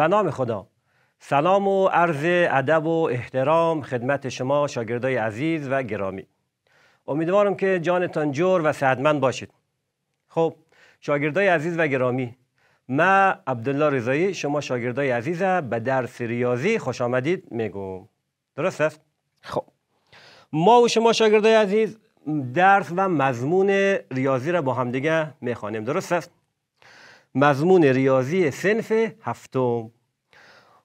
به نام خدا سلام و عرض ادب و احترام خدمت شما شاگردای عزیز و گرامی امیدوارم که جانتان جور و سعدمند باشید خب شاگردای عزیز و گرامی ما عبدالله رضایی شما شاگردای عزیز به درس ریاضی خوش آمدید میگم درست است خب ما و شما شاگردای عزیز درس و مضمون ریاضی را با همدیگه میخوانیم درست است مضمون ریاضی سنف هفتم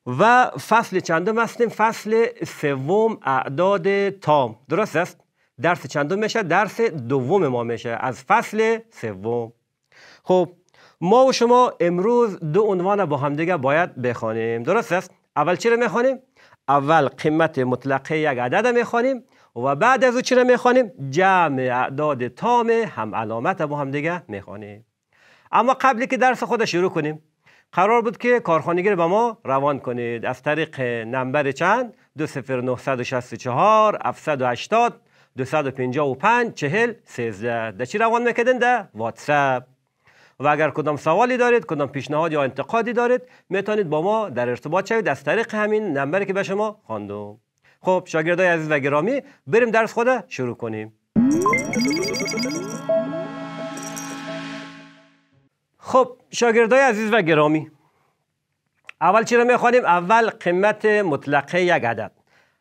و فصل چندم هستیم فصل سوم اعداد تام درست است درس چندم میشه درس دوم ما میشه از فصل سوم خب ما و شما امروز دو عنوان با دیگه باید بخوانیم درست است اول چی رو میخوانیم اول قیمت مطلقه یک عدد میخوانیم و بعد از او چی رو میخوانیم جمع اعداد تام هم علامت با همدیگه میخوانیم اما قبلی که درس خود شروع کنیم قرار بود که کارخانگی رو به ما روان کنید از طریق نمبر چند 20964 780 255 چهل 13 در چی روان میکردن در واتساپ و اگر کدام سوالی دارید کدام پیشنهاد یا انتقادی دارید میتونید با ما در ارتباط شوید از طریق همین نمبری که به شما خواندم خب شاگردای عزیز و گرامی بریم درس خود شروع کنیم خب شاگردای عزیز و گرامی اول چی رو میخوانیم اول قیمت مطلقه یک عدد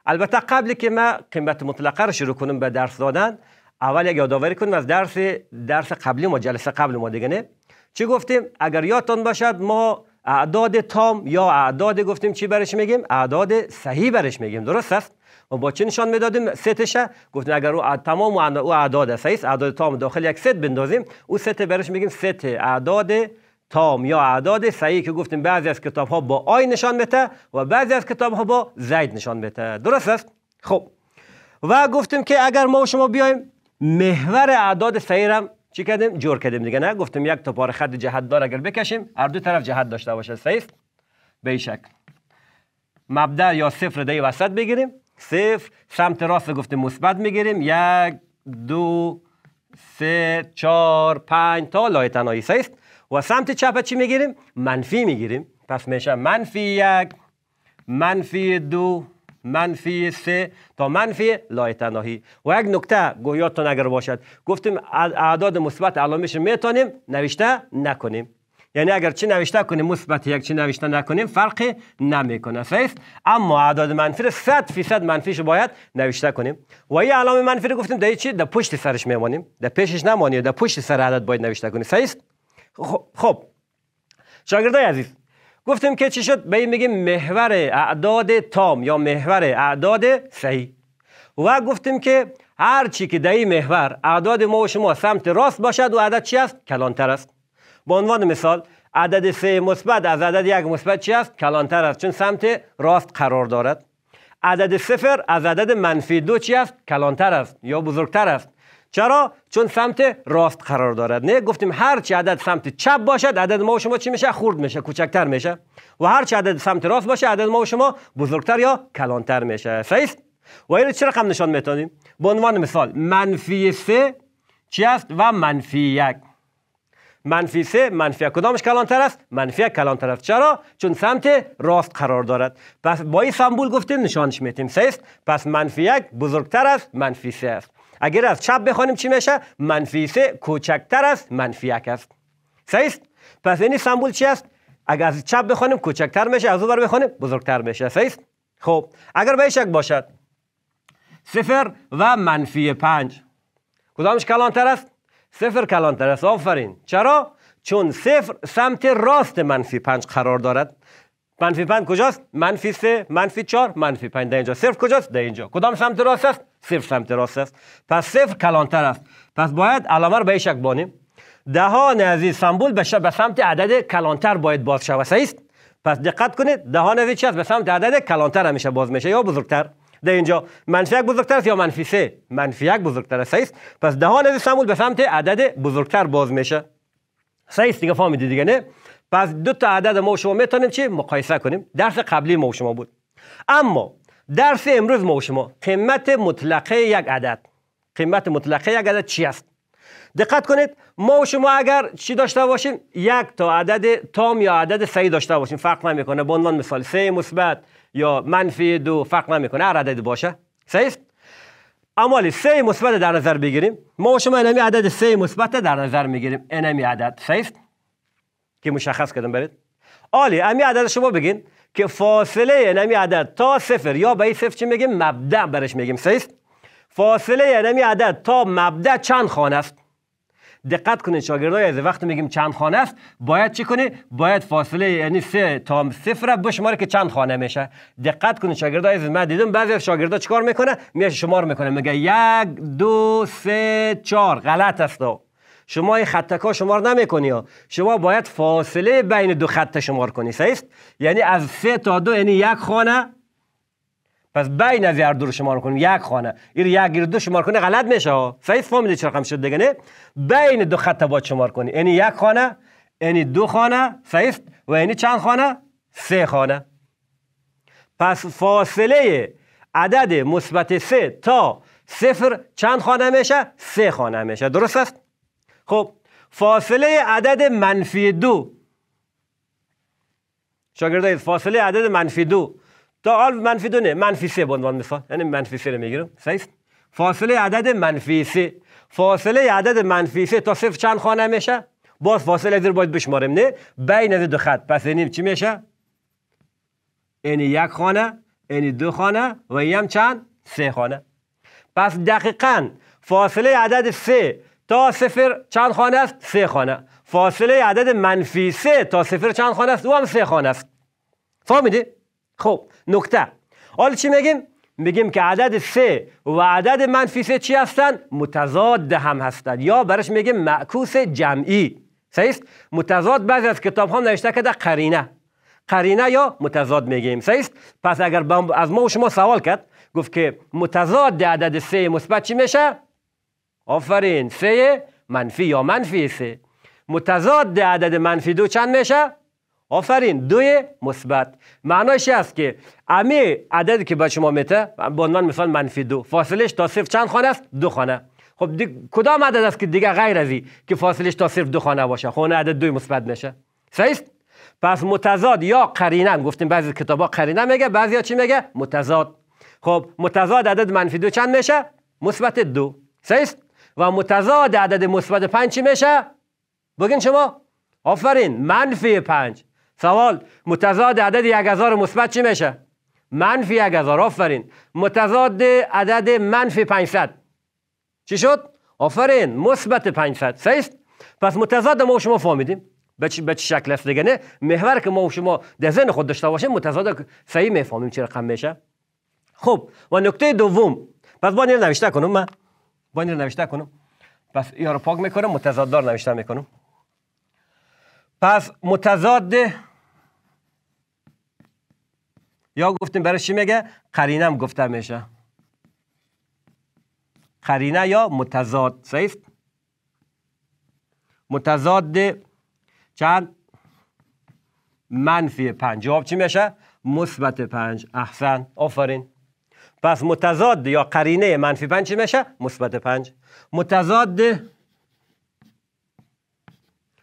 البته قبل که ما قیمت مطلقه رو شروع کنم به درس دادن اول یک یادآوری کنیم از درس درس قبلی ما جلسه قبل ما دیگه نه چی گفتیم اگر یادتان باشد ما اعداد تام یا اعداد گفتیم چی برش میگیم اعداد صحیح برش میگیم درست است و با چه نشان میدادیم ستشه گفتن اگر او تمام او اعداد سیس اعداد تام داخل یک ست بندازیم او ست برش میگیم ست اعداد تام یا اعداد صحیح که گفتیم بعضی از کتاب ها با آی نشان میده و بعضی از کتاب ها با زید نشان میده درست است خب و گفتیم که اگر ما و شما بیایم محور اعداد صحیح هم چی کردیم جور کردیم دیگه نه گفتیم یک تا خط جهت دار اگر بکشیم هر دو طرف جهت داشته باشه صحیح به مبدا یا صفر دهی وسط بگیریم صفر سمت راست گفته مثبت میگیریم یک دو سه چهار پنج تا لای تنهایی سیست و سمت چپ چی میگیریم منفی میگیریم پس میشه منفی یک منفی دو منفی سه تا منفی لای تناهی و یک نکته گویاتون اگر باشد گفتیم اعداد مثبت علامش میتونیم نوشته نکنیم یعنی اگر چی نوشته کنیم مثبت یک چی نوشته نکنیم فرقی نمیکنه صحیح اما اعداد منفی رو 100 فیصد منفیش باید نوشته کنیم و این علامه منفی رو گفتیم دیگه چی در پشت سرش میمونیم در پیشش نمانیم در پشت سر عدد باید نوشته کنیم صحیح خب, خب. شاگردای عزیز گفتیم که چی شد به این میگیم محور اعداد تام یا محور اعداد صحیح و گفتیم که هر چی که در این محور اعداد ما و شما سمت راست باشد و عدد چی است کلانتر است به عنوان مثال عدد سه مثبت از عدد یک مثبت چی است کلانتر است چون سمت راست قرار دارد عدد صفر از عدد منفی دو چی است کلانتر است یا بزرگتر است چرا چون سمت راست قرار دارد نه گفتیم هر چی عدد سمت چپ باشد عدد ما و شما چی میشه خرد میشه کوچکتر میشه و هر چی عدد سمت راست باشه عدد ما و شما بزرگتر یا کلانتر میشه صحیح و اینو چه رقم نشان میتونیم به عنوان مثال منفی سه چی است و منفی یک منفی سه منفی کدامش کلانتر است منفی کلانتر است چرا چون سمت راست قرار دارد پس با این سمبول گفتیم نشانش میتیم سه است پس منفی یک بزرگتر است منفی سه است اگر از چپ بخوانیم چی میشه منفی سه کوچکتر است منفی یک است سه است پس این سمبول چی است اگر از چپ بخوانیم کوچکتر میشه از اونور بخوانیم بزرگتر میشه سه است خب اگر به شک باشد صفر و منفی پنج کدامش کلانتر است صفر کلانتر است آفرین چرا چون صفر سمت راست منفی پنج قرار دارد منفی پنج کجاست منفی سه منفی چهار منفی پنج در اینجا صفر کجاست در اینجا کدام سمت راست است صفر سمت راست است پس صفر کلانتر است پس باید علامه رو به این شک بانیم دهان عزیز سمبول به سمت عدد کلانتر باید باز شود صحیح است پس دقت کنید دهان عزیز چی است به سمت عدد کلانتر همیشه باز میشه یا بزرگتر در اینجا منفی یک بزرگتر است یا منفی سه منفی یک بزرگتر است است پس دهان از سمول به سمت عدد بزرگتر باز میشه سه دیگه فهمیدید دیگه نه پس دو تا عدد ما و شما میتونیم چی مقایسه کنیم درس قبلی ما و شما بود اما درس امروز ما و شما قیمت مطلقه یک عدد قیمت مطلقه یک عدد چی است دقت کنید ما و شما اگر چی داشته باشیم یک تا عدد تام یا عدد صحیح داشته باشیم فرق نمیکنه به عنوان مثال سه مثبت یا منفی دو فرق نمیکنه هر عدد باشه صحیح اما سه مثبت در نظر بگیریم ما شما اینمی عدد سه مثبت در نظر میگیریم اینمی عدد صحیح که مشخص کردم برید آلی امی عدد شما بگین که فاصله اینمی عدد تا صفر یا به این صفر چی میگیم مبدا برش میگیم صحیح فاصله اینمی عدد تا مبدا چند خانه است دقت کنید شاگردای از وقتی میگیم چند خانه است باید چی باید فاصله یعنی سه تا صفر را بشماره که چند خانه میشه دقت کنید شاگردای از من دیدم بعضی از شاگردا چیکار میکنه میشه شمار میکنه میگه یک دو سه چهار غلط است شما این ها شمار نمیکنی شما باید فاصله بین دو خط شمار کنی است یعنی از سه تا دو یعنی یک خانه پس بین از هر دو رو شمار کنیم یک خانه این یک گیر دو شمار کنه غلط میشه ها صحیح فهمیدی چرا رقم شد دیگه نه بین دو خط باید شمار کنی اینی یک خانه اینی دو خانه صحیح و اینی چند خانه سه خانه پس فاصله عدد مثبت سه تا صفر چند خانه میشه سه خانه میشه درست است خب فاصله عدد منفی دو شاگردای فاصله عدد منفی دو تا آلف منفی دو نه منفی سه به عنوان مثال یعنی منفی سه میگیرم فاصله عدد منفی سه فاصله عدد منفی سه تا صفر چند خانه میشه باز فاصله زیر باید بشماریم نه بین از دو خط پس اینیم چی میشه این یک خانه این دو خانه و هم چند سه خانه پس دقیقا فاصله عدد سه تا صفر چند خانه است سه خانه فاصله عدد منفی سه تا صفر چند خانه است او هم سه خانه است فهمیدی خب نکته حالا چی میگیم؟ میگیم که عدد سه و عدد منفی سه چی هستن؟ متضاد هم هستند. یا برش میگیم معکوس جمعی صحیح متضاد بعضی از کتاب ها نوشته کرده قرینه قرینه یا متضاد میگیم صحیح پس اگر از ما و شما سوال کرد گفت که متضاد عدد سه مثبت چی میشه آفرین سه منفی یا منفی سه متضاد عدد منفی دو چند میشه آفرین دوی مثبت معناش است که امی عددی که به شما میته به عنوان مثال منفی دو فاصلش تا صفر چند خانه است دو خانه خب کدام عدد است که دیگه غیر از که فاصلش تا صفر دو خانه باشه خانه خب عدد دوی مثبت نشه صحیح پس متضاد یا قرینه گفتیم بعضی کتابا قرینه میگه ها چی میگه متضاد خب متضاد عدد منفی دو چند میشه مثبت دو صحیح و متضاد عدد مثبت پنج چی میشه بگین شما آفرین منفی پنج سوال متضاد عدد یک هزار مثبت چی میشه منفی یک هزار آفرین متضاد عدد منفی 500 چی شد آفرین مثبت 500 صحیح پس متضاد ما شما فهمیدیم به چه شکل است دیگه نه محور که ما و شما در ذهن خود داشته باشیم متضاد صحیح میفهمیم چه رقم میشه خب و نکته دوم پس با نوشته کنم من با نوشته کنم پس یا رو پاک میکنم متضاد دار نوشته میکنم پس متضاد یا گفتیم برای چی میگه قرینه هم گفته میشه قرینه یا متضاد صحیح متضاد چند منفی پنج جواب چی میشه مثبت پنج احسن آفرین پس متضاد یا قرینه منفی پنج چی میشه مثبت پنج متضاد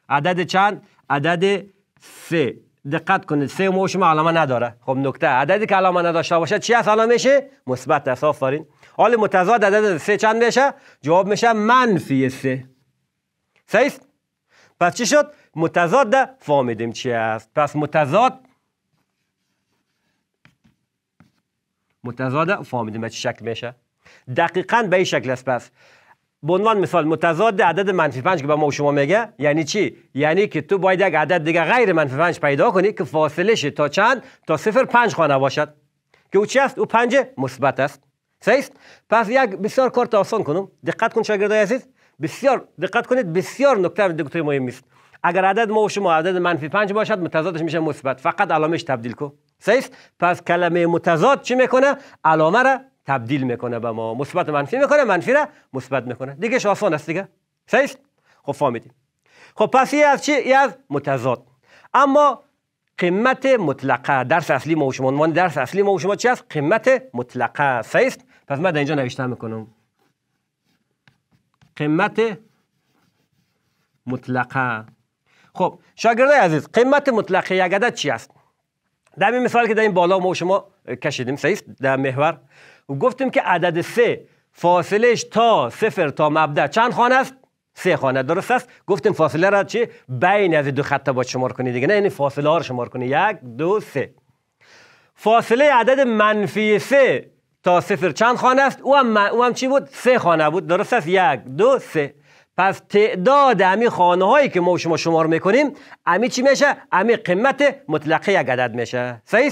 عدد چند عدد سه دقت کنید سه موش ما علامه نداره خب نکته عددی که علامه نداشته باشه چی است علامه میشه مثبت است آفرین حال متضاد عدد سه چند میشه جواب میشه منفی سه صحیح پس چی شد متضاد فهمیدیم چی است پس متضاد متضاد فهمیدیم به چه شکل میشه دقیقا به این شکل است پس به عنوان مثال متضاد عدد منفی 5 که به ما شما میگه یعنی چی یعنی که تو باید یک عدد دیگه غیر منفی 5 پیدا کنی که فاصله شه تا چند تا صفر 5 خانه باشد که او چی است او 5 مثبت است صحیح پس یک بسیار کار آسان کنم دقت کن شاگردای عزیز بسیار دقت کنید بسیار نکته دکتر مهم است اگر عدد ما و شما عدد منفی 5 باشد متضادش میشه مثبت فقط علامش تبدیل کو صحیح پس کلمه متضاد چی میکنه علامه را تبدیل میکنه به ما مثبت منفی میکنه منفی را مثبت میکنه دیگه آسان است دیگه صحیح خب فهمیدیم خب پس یه از چی یه از متضاد اما قیمت مطلقه درس اصلی ما و شما عنوان درس اصلی ما و شما چی است قیمت مطلقه صحیح پس من اینجا نوشته میکنم قیمت مطلقه خب شاگردای عزیز قیمت مطلقه یک عدد چی است در این مثال که در این بالا ما شما کشیدیم صحیح در محور و گفتیم که عدد سه فاصلش تا صفر تا مبدع چند خانه است سه خانه درست است گفتیم فاصله را چی بین از دو خط باید شمار کنید دیگه نه یعنی فاصله ها رو شمار کنی یک دو سه فاصله عدد منفی سه تا صفر چند خانه است او هم, او چی بود سه خانه بود درست است یک دو سه پس تعداد امی خانه هایی که ما شما شمار میکنیم امی چی میشه امی قیمت مطلقه یک عدد میشه صحیح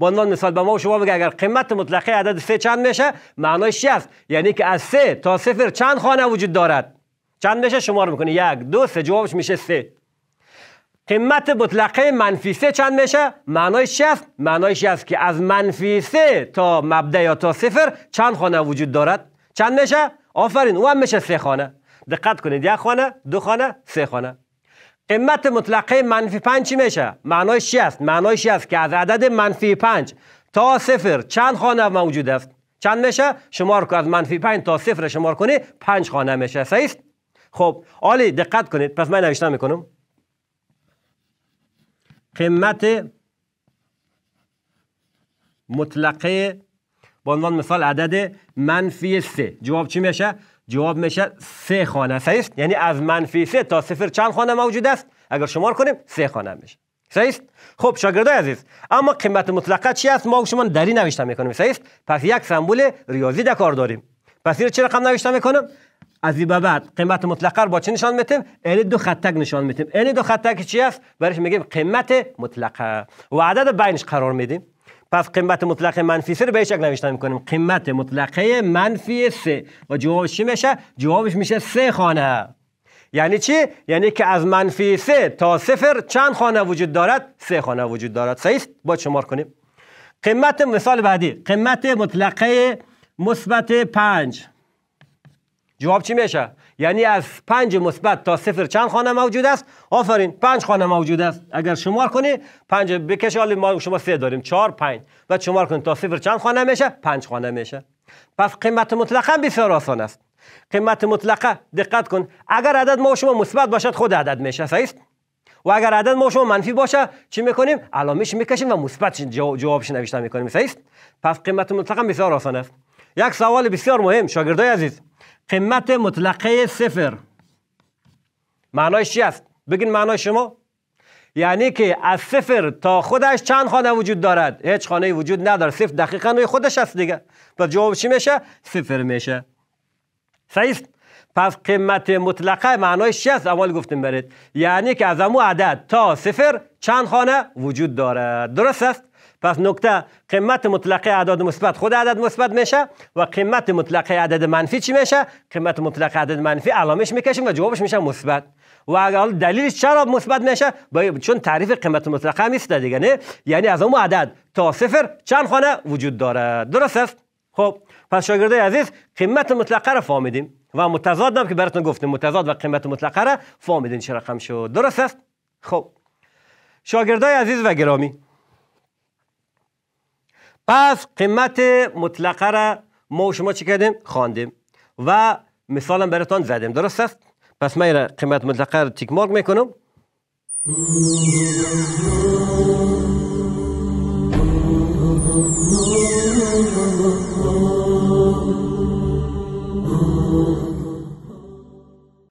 به مثال به ما شما بگه اگر قیمت مطلقه عدد سه چند میشه معنایش چی است یعنی که از سه تا صفر چند خانه وجود دارد چند میشه شمار میکنی یک دو سه جوابش میشه سه قیمت مطلقه منفی سه چند میشه معنایش چی است معنایش است که از منفی سه تا مبدا یا تا صفر چند خانه وجود دارد چند میشه آفرین او میشه سه خانه دقت کنید یک خانه دو خانه سه خانه قیمت مطلقه منفی پنج چی میشه؟ معنایش چی است؟ معنایش است که از عدد منفی پنج تا صفر چند خانه موجود است؟ چند میشه؟ شمار کنید از منفی پنج تا صفر شمار کنی پنج خانه میشه صحیح خب عالی دقت کنید پس من نوشته میکنم قیمت مطلقه به عنوان مثال عدد منفی سه جواب چی میشه؟ جواب میشه سه خانه صحیح یعنی از منفی سه تا صفر چند خانه موجود است اگر شمار کنیم سه خانه میشه صحیح است خب شاگردای عزیز اما قیمت مطلقه چی است ما شما دری نوشته میکنیم صحیح است پس یک سمبول ریاضی در کار داریم پس اینو چه رقم نوشته میکنم از این بعد قیمت مطلقه رو با چه نشان میتیم ال دو خطک نشان میتیم ال دو خطک چی است برایش میگیم قیمت مطلقه و عدد بینش قرار میدیم پس قیمت مطلق منفی سه رو به شکل نوشتن میکنیم قیمت مطلقه منفی سه و جوابش چی میشه جوابش میشه سه خانه یعنی چی یعنی که از منفی سه تا صفر چند خانه وجود دارد سه خانه وجود دارد صحیح با شمار کنیم قیمت مثال بعدی قیمت مطلقه مثبت پنج جواب چی میشه یعنی از پنج مثبت تا صفر چند خانه موجود است آفرین پنج خانه موجود است اگر شمار کنی پنج بکش حالا ما شما سه داریم چهار پنج و شمار کنی تا صفر چند خانه میشه پنج خانه میشه پس قیمت هم بسیار آسان است قیمت مطلق دقت کن اگر عدد ما شما مثبت باشد خود عدد میشه صحیح و اگر عدد ما شما منفی باشه چی میکنیم علامش میکشیم و مثبت جوابش نوشته میکنیم صحیح پس قیمت مطلق بسیار آسان است یک سوال بسیار مهم شاگردای عزیز قیمت مطلقه صفر معنایش چی است بگین معنای شما یعنی که از صفر تا خودش چند خانه وجود دارد هیچ خانه وجود ندارد صفر دقیقا روی خودش است دیگه پس جواب چی میشه صفر میشه صحیح پس قیمت مطلقه معنایش چی است اول گفتیم برید یعنی که از امو عدد تا صفر چند خانه وجود دارد درست است پس نکته قیمت مطلق اعداد مثبت خود عدد مثبت میشه و قیمت مطلق عدد منفی چی میشه قیمت مطلق عدد منفی علامش میکشیم و جوابش میشه مثبت و اگر دلیلش چرا مثبت میشه چون تعریف قیمت مطلق هم نیست دیگه نه یعنی از اون عدد تا صفر چند خانه وجود داره؟ درست است خب پس شاگرده عزیز قیمت مطلق را فهمیدیم و متضاد هم که براتون گفتیم متضاد و قیمت مطلق را فهمیدین چه رقم شد درست است خب شاگردای عزیز و گرامی پس قیمت مطلقه را ما شما چی کردیم؟ خواندیم و مثالا براتان زدیم درست است؟ پس من قیمت مطلقه را تیک مارک میکنم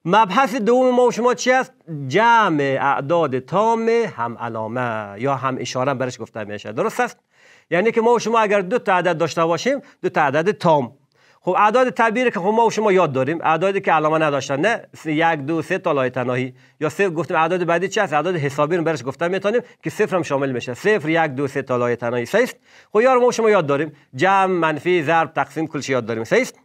مبحث دوم ما و شما چی است؟ جمع اعداد تام هم علامه یا هم اشاره برش گفته میشه درست است؟ یعنی که ما و شما اگر دو تا عدد داشته باشیم دو تا عدد تام خب اعداد طبیعی که خب ما و شما یاد داریم اعدادی که علامه نداشتن نه یک دو سه تا لای تناهی یا صفر گفتیم اعداد بعدی چی است اعداد حسابی رو برش گفتم میتونیم که صفر هم شامل میشه صفر یک دو سه تا لای تناهی سه است خب یار ما و شما یاد داریم جمع منفی ضرب تقسیم کل یاد داریم سه است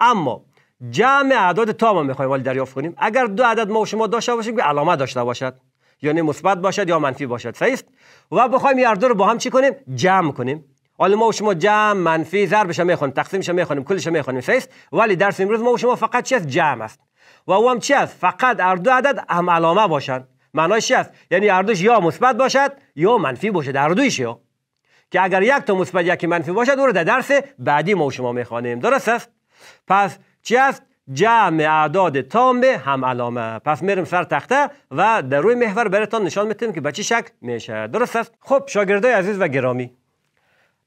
اما جمع اعداد تام هم میخوایم ولی دریافت کنیم اگر دو عدد ما و شما داشته باشیم که علامه داشته باشد یعنی مثبت باشد یا منفی باشد صحیح است و بخوایم این رو با هم چی کنیم جمع کنیم حالا ما و شما جمع منفی ضربش میخونیم تقسیمش میخونیم کلش میخونیم صحیح است ولی درس امروز ما و شما فقط چی است جمع است و او هم چی است فقط هر عدد هم علامه باشند معناش چی است یعنی هر یا مثبت باشد یا منفی باشد هر دویش یا که اگر یک تا مثبت یکی منفی باشد او رو در درس بعدی ما و شما میخوانیم درست است پس چی است جمع اعداد تام هم علامه پس میرم سر تخته و در روی محور برتان نشان میتیم که به چه شکل میشه درست است خب شاگردای عزیز و گرامی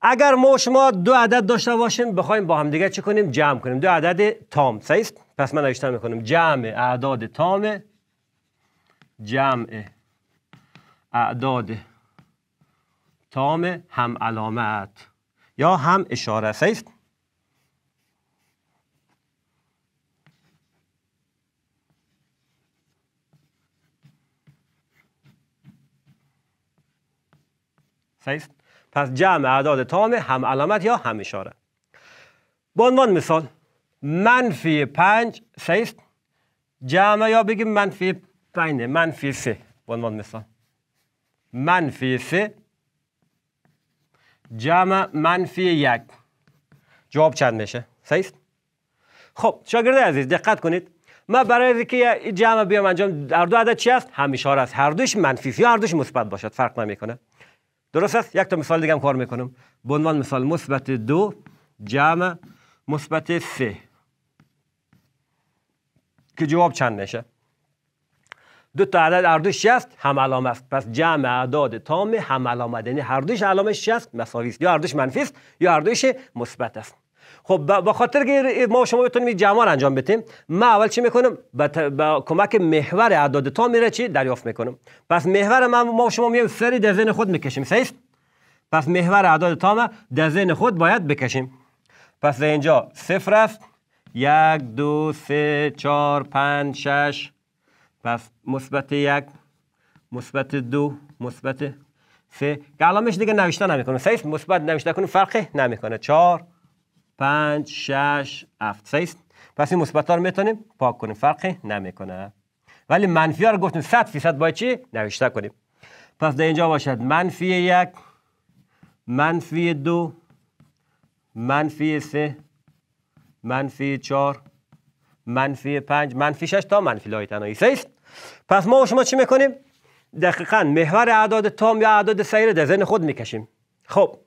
اگر ما شما دو عدد داشته باشیم بخوایم با هم دیگه چه کنیم جمع کنیم دو عدد تام صحیح پس من نوشتم میکنم جمع اعداد تام جمع اعداد تام هم علامت یا هم اشاره صحیح صحیح پس جمع اعداد تام هم علامت یا هم اشاره به عنوان مثال منفی پنج صحیح جمع یا بگیم منفی پنج منفی سه به عنوان مثال منفی سه جمع منفی یک جواب چند میشه صحیح خب شاگرد عزیز دقت کنید ما برای اینکه جمع بیام انجام در دو عدد چی است همیشه است هر دوش منفی یا هر دوش مثبت باشد فرق نمیکنه درست است یک تا مثال دیگه هم کار میکنم به عنوان مثال مثبت دو جمع مثبت سه که جواب چند میشه دو تا عدد هر دوش شست هم علامه است پس جمع اعداد تام هم علامه یعنی هر دوش علامه شست مساوی است یا هر دوش منفی است یا هر دوش مثبت است خب با خاطر که ما شما بتونیم جمع انجام بدیم ما اول چی میکنم با, کمک محور اعداد تا میره چی دریافت میکنم پس محور ما ما شما میایم سری در ذهن خود میکشیم صحیح پس محور اعداد ما در ذهن خود باید بکشیم پس اینجا صفر است یک دو سه چهار پنج شش پس مثبت یک مثبت دو مثبت سه که دیگه نوشته نمیکنه سه مثبت نوشته کنیم فرقی نمیکنه چهار پنج شش هفت سیست پس این مثبت ها رو میتونیم پاک کنیم فرقی نمیکنه ولی منفی ها رو گفتیم 100 فیصد باید چی نوشته کنیم پس در اینجا باشد منفی یک منفی دو منفی سه منفی چهار منفی پنج منفی شش تا منفی لای تنهایی است پس ما و شما چی میکنیم دقیقا محور اعداد تام یا اعداد سیر در ذهن خود میکشیم خب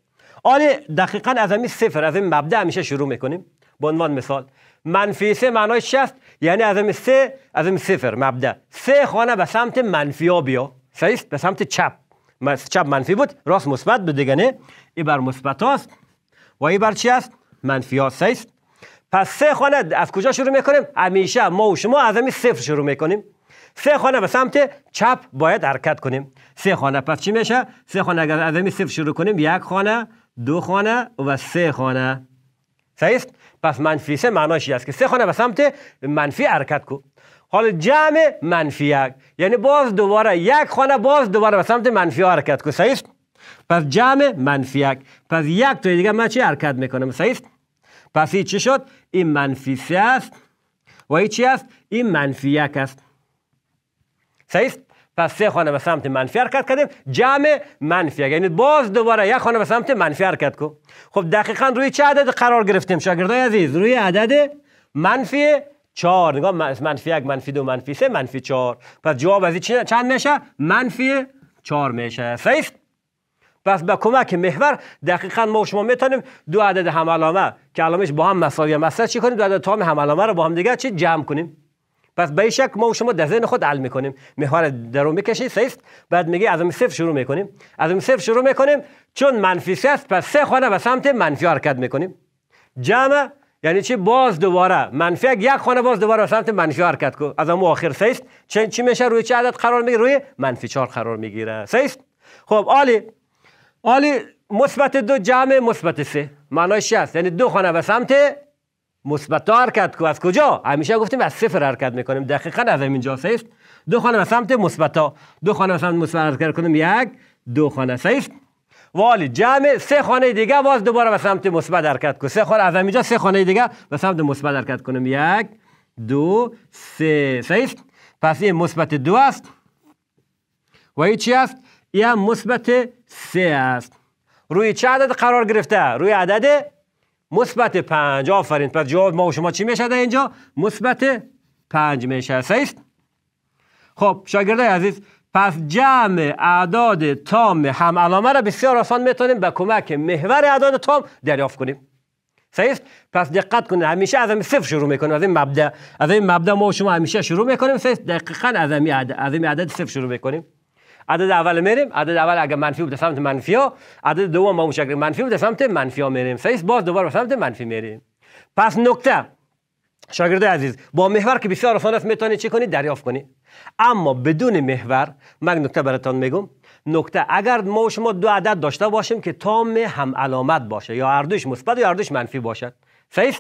آره دقیقا از همین صفر از این مبدا همیشه شروع میکنیم به عنوان مثال منفی سه معنای شست یعنی از همین سه از همین صفر مبدا سه خانه به سمت منفی ها بیا صحیح به سمت چپ چپ منفی بود راست مثبت بود دیگه نه ای بر مثبت است و ای بر چی است منفی ها صحیح پس سه خانه از کجا شروع میکنیم همیشه ما و شما از همین صفر شروع میکنیم سه خانه به سمت چپ باید حرکت کنیم سه خانه پس چی میشه سه خانه اگر از همین صفر شروع کنیم یک خانه دو خانه و سه خانه صحیح پس منفی سه معناش است که سه خانه به سمت منفی حرکت کو حالا جمع منفی یک یعنی باز دوباره یک خانه باز دوباره به سمت منفی حرکت کو صحیح پس جمع منفی یک پس یک توی دیگه ما چی حرکت میکنم صحیح پس این چی شد این منفی سه است و این چی است این منفی یک است صحیح پس سه خانه به سمت منفی حرکت کردیم جمع منفی یعنی باز دوباره یک خانه به سمت منفی حرکت کو خب دقیقا روی چه عدد قرار گرفتیم شاگردای عزیز روی عدد منفی چهار نگاه منفی یک منفی دو منفی سه منفی چهار پس جواب از این چند میشه منفی چهار میشه صحیح پس به کمک محور دقیقا ما و شما میتونیم دو عدد هم علامه که علامش با هم مساوی است چی کنیم دو عدد تام هم علامه رو با هم دیگه چی جمع کنیم پس به شک ما و شما در ذهن خود علم میکنیم محور درو میکشید صفر بعد میگه از صفر شروع میکنیم از صفر شروع میکنیم چون منفی سه است پس سه خانه به سمت منفی حرکت میکنیم جمع یعنی چی باز دوباره منفی یک خانه باز دوباره به سمت منفی حرکت کو از اون آخر سه چه چی میشه روی چه عدد قرار میگیره روی منفی 4 قرار میگیره سیست خب عالی عالی مثبت دو جمع مثبت سه معناش چی است یعنی دو خانه به سمت مثبت حرکت کو از کجا همیشه گفتیم از صفر حرکت میکنیم دقیقا از اینجا صفر دو خانه سمت مثبت دو خانه سمت مثبت حرکت کنیم یک دو خانه صفر والی جمع سه خانه دیگه باز دوباره به سمت مثبت حرکت کو سه خانه از همینجا سه خانه دیگه به سمت مثبت حرکت کنیم یک دو سه صفر پس این مثبت دو است و این چی است این مثبت سه است روی چه عدد قرار گرفته روی عدد مثبت پنج آفرین پس جواب ما و شما چی میشه در اینجا مثبت پنج میشه صحیح خب شاگردای عزیز پس جمع اعداد تام هم علامه را بسیار آسان میتونیم به کمک محور اعداد تام دریافت کنیم صحیح پس دقت کنید همیشه از این صفر شروع میکنیم از این مبدا از این مبدا ما و شما همیشه شروع میکنیم صحیح دقیقا از این عدد از این عدد صفر شروع میکنیم عدد اول میریم عدد اول اگر منفی بود سمت منفی ها عدد دوم با اون منفی بود سمت منفی ها میریم سیس باز دوباره سمت منفی میریم پس نکته شاگرد عزیز با محور که بسیار آسان است میتونید چی کنید دریافت کنید اما بدون محور من نکته براتان میگم نکته اگر ما و شما دو عدد داشته باشیم که تام هم علامت باشه یا اردوش مثبت یا اردوش منفی باشد صحیح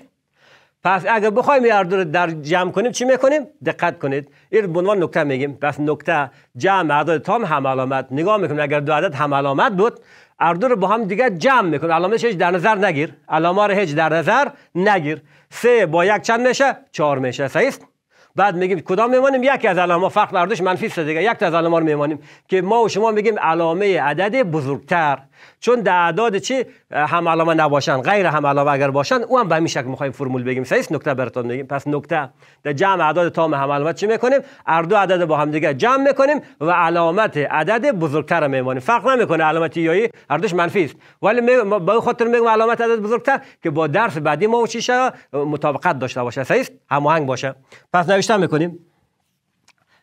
پس اگر بخوایم اردو رو در جمع کنیم چی میکنیم دقت کنید این به عنوان نکته میگیم پس نکته جمع اعداد تام هم علامت نگاه میکنیم اگر دو عدد هم علامت بود اردو رو با هم دیگه جمع میکنیم، علامتش هیچ در نظر نگیر علامه رو هیچ در نظر نگیر سه با یک چند میشه چهار میشه صحیح بعد میگیم کدام میمانیم یکی از علامه فرق اردوش منفی دیگه یک تا از علامه رو میمانیم که ما و شما میگیم علامه عدد بزرگتر چون اعداد چی هم علامه نباشن غیر هم علامه اگر باشن او هم به همین شکل میخوایم فرمول بگیم است نکته براتون بگیم پس نکته در جمع اعداد تام هم علامت چی میکنیم هر دو عدد با هم دیگه جمع میکنیم و علامت عدد بزرگتر میمانیم فرق نمیکنه علامت یایی هر دوش منفی است ولی می... به خاطر میگم علامت عدد بزرگتر که با درس بعدی ما چی شه مطابقت داشته باشه صحیح هماهنگ باشه پس نوشته میکنیم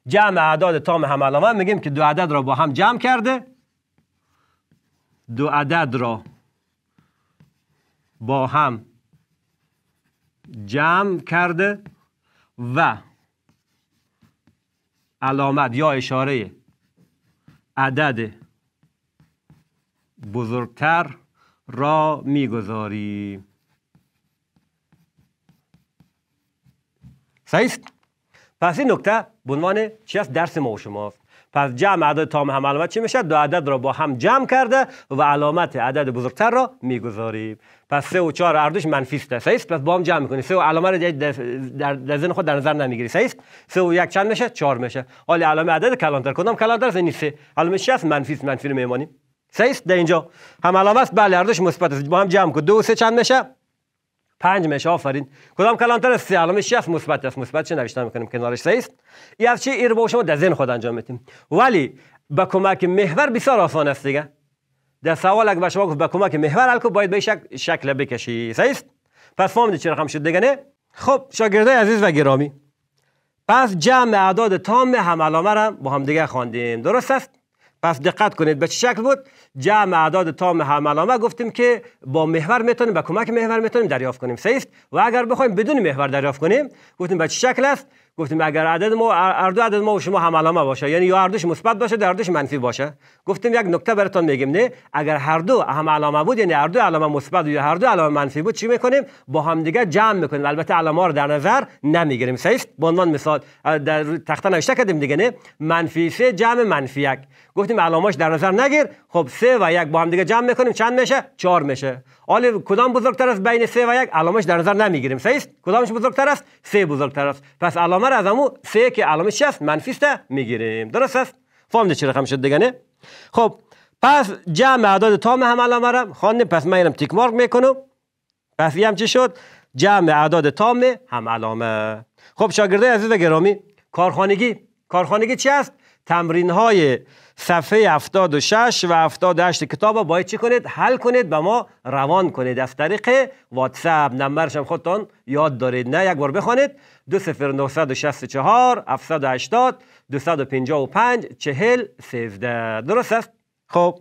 جمع اعداد تام هم علامه میگیم که دو عدد را با هم جمع کرده دو عدد را با هم جمع کرده و علامت یا اشاره عدد بزرگتر را میگذاریم صحیح پس این نکته به عنوان چی است درس ما و شماست پس جمع عدد تام هم علامت چی میشه؟ دو عدد را با هم جمع کرده و علامت عدد بزرگتر را میگذاریم پس سه و چهار اردوش منفی است سه است پس با هم جمع میکنیم سه و علامه را در ذهن خود در نظر نمیگیری سه است سه و یک چند میشه؟ چهار میشه حالا علامه عدد کلانتر کنم کلانتر زنی سه علامه چی است؟ منفی است منفی رو میمانیم سه است در اینجا هم علامه است بله اردوش مثبت است با هم جمع کنیم دو سه چند میشه؟ پنج مش آفرین کدام کلانتر است؟ سه علامه مثبت است مثبت چه نوشتن میکنیم کنارش سیست یا چی ایر با شما در ذهن خود انجام میتیم ولی به کمک محور بسیار آسان است دیگه در سوال اگه شما گفت با کمک محور الکو باید به شک شکل بکشی صحیح؟ پس فهمیدید چه رقم شد دیگه نه خب شاگردای عزیز و گرامی پس جمع اعداد تام هم علامه را با هم دیگه خواندیم درست است پس دقت کنید به چه شکل بود جمع اعداد تام هم گفتیم که با محور میتونیم با کمک محور میتونیم دریافت کنیم سیست و اگر بخوایم بدون محور دریافت کنیم گفتیم به چه شکل است گفتیم اگر عدد ما اردو عدد ما و شما هم علامه باشه یعنی یا اردوش مثبت باشه در اردوش منفی باشه گفتیم یک نکته براتون میگیم نه اگر هر دو هم علامه بود یعنی هر علامه مثبت یا هر دو علامه منفی بود چی میکنیم با هم دیگه جمع میکنیم البته علامه رو در نظر نمیگیریم صحیح به عنوان مثال در تخته نوشته کردیم دیگه نه منفی سه جمع منفی یک گفتیم علامه‌اش در نظر نگیر خب سه و یک با هم دیگه جمع میکنیم چند میشه چهار میشه حال کدام بزرگتر است بین سه و یک علامش در نظر نمیگیریم صحیح کدامش بزرگتر است سه بزرگتر است پس علامه را از همو سه که علامش است منفی است میگیریم درست است فهمید چه رقم شد دیگه نه خب پس جمع اعداد تام هم علامه را خواندیم پس من اینم تیک مارک میکنم پس هم چی شد جمع اعداد تام هم علامه خب شاگردای عزیز گرامی کارخانگی کارخانگی چی است تمرین های صفحه 76 و 78 کتاب رو باید چی کنید حل کنید به ما روان کنید از طریق واتساب نمبرش هم خودتان یاد دارید نه یک بار بخوانید 20964 780 255 40 13 درست است خب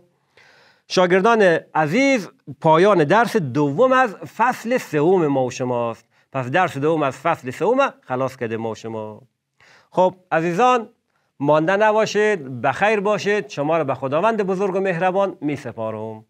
شاگردان عزیز پایان درس دوم از فصل سوم ما و شماست پس درس دوم از فصل سوم خلاص کرده ما و شما خب عزیزان مانده نباشید بخیر باشید شما را به خداوند بزرگ و مهربان می سپارم